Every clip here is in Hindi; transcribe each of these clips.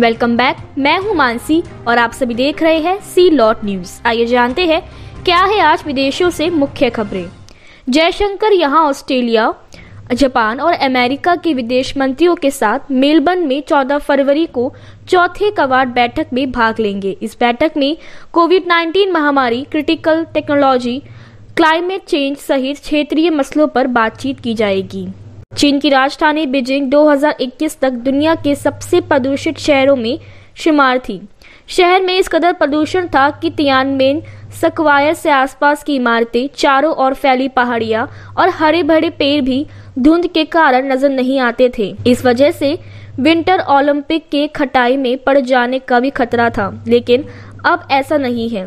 वेलकम बैक मैं हूं मानसी और आप सभी देख रहे हैं सी लॉट न्यूज आइए जानते हैं क्या है आज विदेशों से मुख्य खबरें जयशंकर यहां ऑस्ट्रेलिया जापान और अमेरिका के विदेश मंत्रियों के साथ मेलबर्न में 14 फरवरी को चौथे कवाड बैठक में भाग लेंगे इस बैठक में कोविड 19 महामारी क्रिटिकल टेक्नोलॉजी क्लाइमेट चेंज सहित क्षेत्रीय मसलों पर बातचीत की जाएगी चीन की राजधानी बीजिंग 2021 तक दुनिया के सबसे प्रदूषित शहरों में शुमार थी शहर में इस कदर प्रदूषण था कि तियानमेन सकवायर से आसपास की इमारतें चारों ओर फैली पहाड़ियां और हरे भरे पेड़ भी धुंध के कारण नजर नहीं आते थे इस वजह से विंटर ओलंपिक के खटाई में पड़ जाने का भी खतरा था लेकिन अब ऐसा नहीं है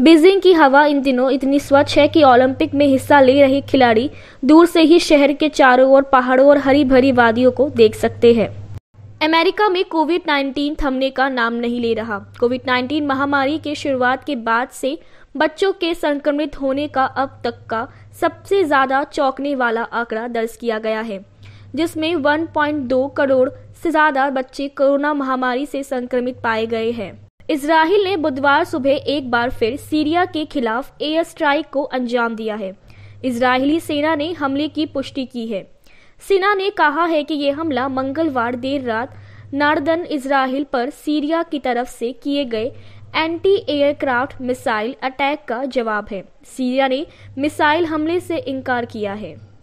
बीजिंग की हवा इन दिनों इतनी स्वच्छ है कि ओलंपिक में हिस्सा ले रहे खिलाड़ी दूर से ही शहर के चारों ओर पहाड़ों और हरी भरी वादियों को देख सकते हैं अमेरिका में कोविड 19 थमने का नाम नहीं ले रहा कोविड 19 महामारी के शुरुआत के बाद से बच्चों के संक्रमित होने का अब तक का सबसे ज़्यादा चौंकने वाला आंकड़ा दर्ज किया गया है जिसमें 1.2 करोड़ से ज़्यादा बच्चे कोरोना महामारी से संक्रमित पाए गए हैं इसराइल ने बुधवार सुबह एक बार फिर सीरिया के खिलाफ एयर स्ट्राइक को अंजाम दिया है इसराइली सेना ने हमले की पुष्टि की है सेना ने कहा है कि यह हमला मंगलवार देर रात नार्दन इसराइल पर सीरिया की तरफ से किए गए एंटी एयरक्राफ्ट मिसाइल अटैक का जवाब है सीरिया ने मिसाइल हमले से इनकार किया है